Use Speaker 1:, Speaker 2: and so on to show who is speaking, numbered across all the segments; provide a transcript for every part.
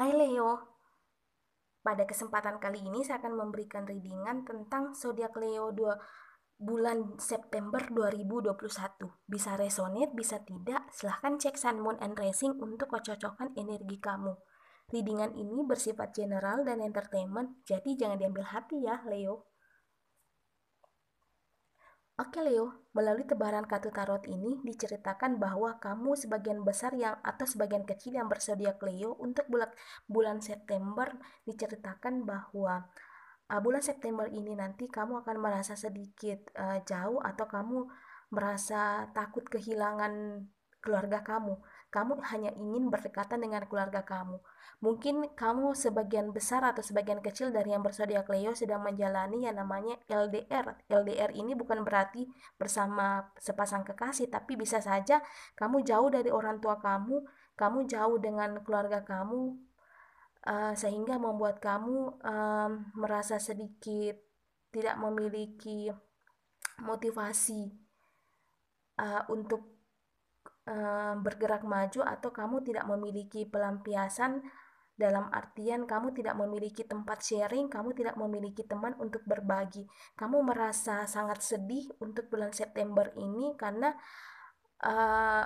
Speaker 1: Hai Leo. Pada kesempatan kali ini saya akan memberikan readingan tentang zodiak Leo 2 bulan September 2021. Bisa resonate, bisa tidak. Silahkan cek Sun Moon and Rising untuk kecocokan energi kamu. Readingan ini bersifat general dan entertainment, jadi jangan diambil hati ya, Leo. Oke Leo, melalui tebaran kartu tarot ini diceritakan bahwa kamu sebagian besar yang atau sebagian kecil yang bersedia Leo untuk bulan bulan September diceritakan bahwa uh, bulan September ini nanti kamu akan merasa sedikit uh, jauh atau kamu merasa takut kehilangan keluarga kamu. Kamu hanya ingin berdekatan dengan keluarga kamu. Mungkin kamu sebagian besar atau sebagian kecil dari yang bersodiak Leo sedang menjalani yang namanya LDR. LDR ini bukan berarti bersama sepasang kekasih, tapi bisa saja kamu jauh dari orang tua kamu, kamu jauh dengan keluarga kamu, uh, sehingga membuat kamu um, merasa sedikit tidak memiliki motivasi uh, untuk Eh, bergerak maju atau kamu tidak memiliki pelampiasan dalam artian kamu tidak memiliki tempat sharing, kamu tidak memiliki teman untuk berbagi. Kamu merasa sangat sedih untuk bulan September ini karena uh,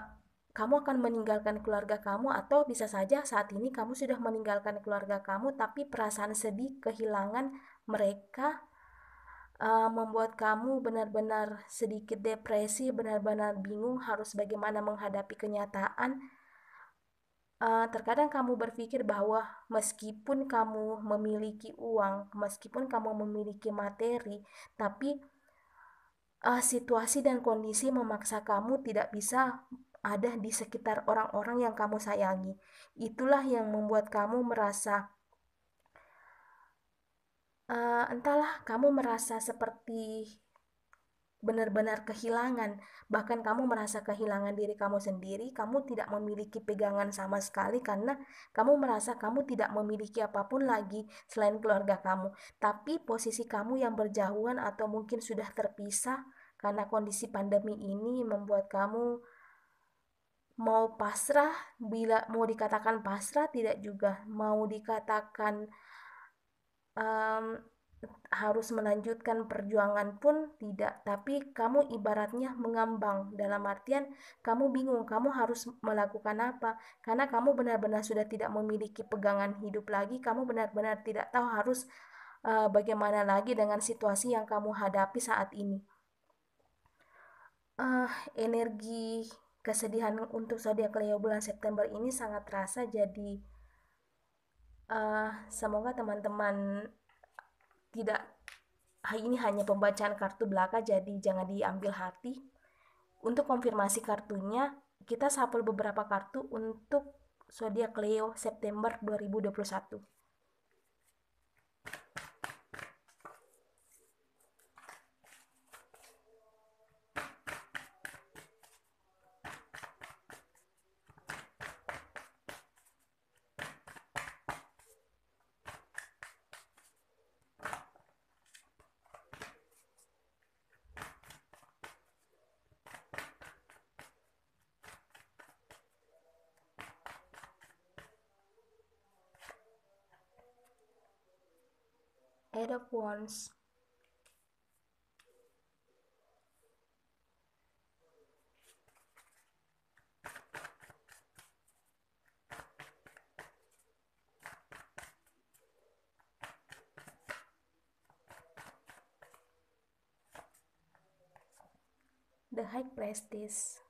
Speaker 1: kamu akan meninggalkan keluarga kamu atau bisa saja saat ini kamu sudah meninggalkan keluarga kamu tapi perasaan sedih kehilangan mereka uh, membuat kamu benar-benar sedikit depresi, benar-benar bingung harus bagaimana menghadapi kenyataan. Uh, terkadang kamu berpikir bahwa meskipun kamu memiliki uang, meskipun kamu memiliki materi, tapi uh, situasi dan kondisi memaksa kamu tidak bisa ada di sekitar orang-orang yang kamu sayangi. Itulah yang membuat kamu merasa uh, entahlah kamu merasa seperti benar-benar kehilangan, bahkan kamu merasa kehilangan diri kamu sendiri, kamu tidak memiliki pegangan sama sekali karena kamu merasa kamu tidak memiliki apapun lagi selain keluarga kamu. Tapi posisi kamu yang berjauhan atau mungkin sudah terpisah karena kondisi pandemi ini membuat kamu mau pasrah bila mau dikatakan pasrah tidak juga, mau dikatakan um, harus melanjutkan perjuangan pun tidak, tapi kamu ibaratnya mengambang dalam artian kamu bingung, kamu harus melakukan apa karena kamu benar-benar sudah tidak memiliki pegangan hidup lagi, kamu benar-benar tidak tahu harus uh, bagaimana lagi dengan situasi yang kamu hadapi saat ini. Uh, energi kesedihan untuk zodiak Leo bulan September ini sangat terasa jadi uh, semoga teman-teman tidak ini hanya pembacaan kartu belaka jadi jangan diambil hati untuk konfirmasi kartunya kita sapul beberapa kartu untuk zodiak Leo September 2021 pair of wands. the high this.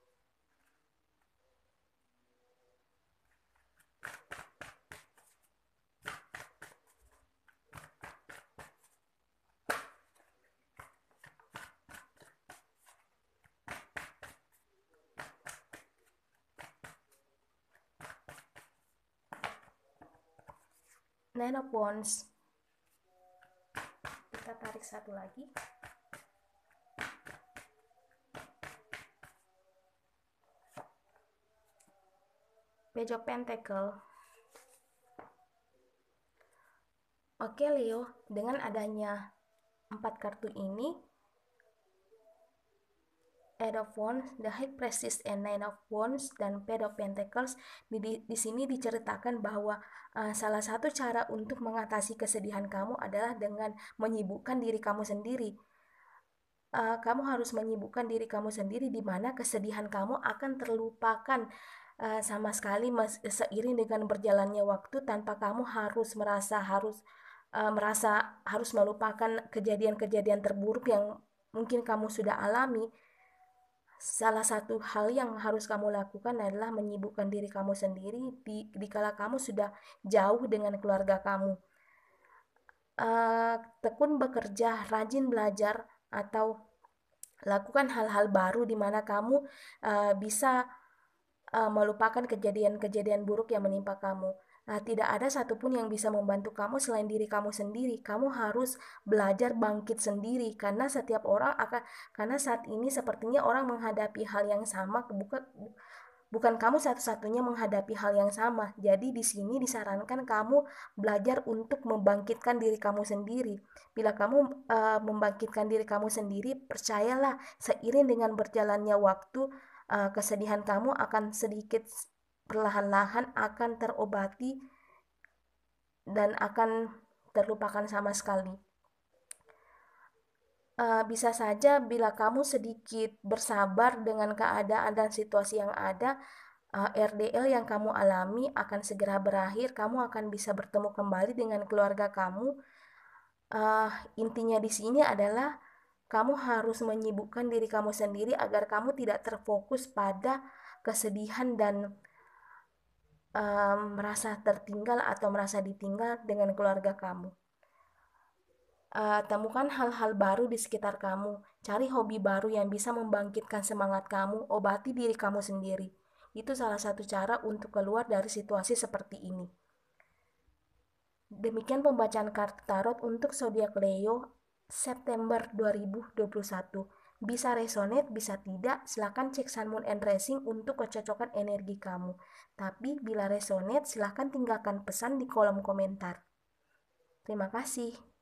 Speaker 1: nine of kita tarik satu lagi page pentacle oke Leo dengan adanya empat kartu ini Eight of Wands, The High Priestess, and Nine of Wands, dan Page of Pentacles. Di, di, di sini diceritakan bahwa uh, salah satu cara untuk mengatasi kesedihan kamu adalah dengan menyibukkan diri kamu sendiri. Uh, kamu harus menyibukkan diri kamu sendiri di mana kesedihan kamu akan terlupakan uh, sama sekali mas, seiring dengan berjalannya waktu tanpa kamu harus merasa harus uh, merasa harus melupakan kejadian-kejadian terburuk yang mungkin kamu sudah alami salah satu hal yang harus kamu lakukan adalah menyibukkan diri kamu sendiri di dikala kamu sudah jauh dengan keluarga kamu. Uh, tekun bekerja, rajin belajar, atau lakukan hal-hal baru di mana kamu uh, bisa uh, melupakan kejadian-kejadian buruk yang menimpa kamu. Nah, tidak ada satupun yang bisa membantu kamu selain diri kamu sendiri. Kamu harus belajar bangkit sendiri karena setiap orang akan karena saat ini sepertinya orang menghadapi hal yang sama bukan bukan kamu satu-satunya menghadapi hal yang sama. Jadi di sini disarankan kamu belajar untuk membangkitkan diri kamu sendiri. Bila kamu e, membangkitkan diri kamu sendiri, percayalah seiring dengan berjalannya waktu e, kesedihan kamu akan sedikit perlahan-lahan akan terobati dan akan terlupakan sama sekali. Eh, bisa saja bila kamu sedikit bersabar dengan keadaan dan situasi yang ada, eh, RDL yang kamu alami akan segera berakhir. Kamu akan bisa bertemu kembali dengan keluarga kamu. Eh, intinya di sini adalah kamu harus menyibukkan diri kamu sendiri agar kamu tidak terfokus pada kesedihan dan um, merasa tertinggal atau merasa ditinggal dengan keluarga kamu. Uh, temukan hal-hal baru di sekitar kamu, cari hobi baru yang bisa membangkitkan semangat kamu, obati diri kamu sendiri. Itu salah satu cara untuk keluar dari situasi seperti ini. Demikian pembacaan kartu tarot untuk zodiak Leo September 2021. Bisa resonate, bisa tidak, silahkan cek Sun Moon and Rising untuk kecocokan energi kamu. Tapi bila resonate, silahkan tinggalkan pesan di kolom komentar. Terima kasih.